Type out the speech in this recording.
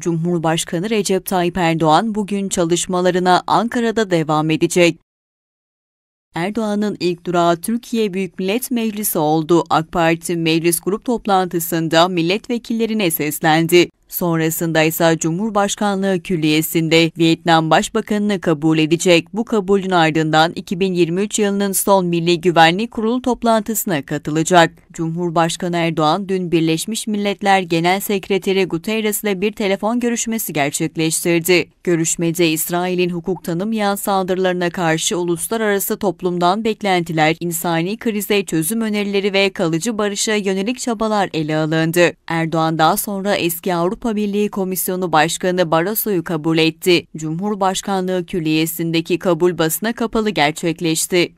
Cumhurbaşkanı Recep Tayyip Erdoğan bugün çalışmalarına Ankara'da devam edecek. Erdoğan'ın ilk durağı Türkiye Büyük Millet Meclisi oldu. AK Parti Meclis Grup toplantısında milletvekillerine seslendi. Sonrasında ise Cumhurbaşkanlığı Külliyesi'nde Vietnam Başbakanını kabul edecek. Bu kabulün ardından 2023 yılının son Milli Güvenlik Kurulu toplantısına katılacak. Cumhurbaşkanı Erdoğan dün Birleşmiş Milletler Genel Sekreteri Guterres ile bir telefon görüşmesi gerçekleştirdi. Görüşmede İsrail'in hukuk tanımayan saldırılarına karşı uluslararası toplumdan beklentiler, insani krize çözüm önerileri ve kalıcı barışa yönelik çabalar ele alındı. Erdoğan daha sonra eski Avrupa Avrupa Birliği Komisyonu Başkanı Barroso'yu kabul etti. Cumhurbaşkanlığı Külliyesi'ndeki kabul basına kapalı gerçekleşti.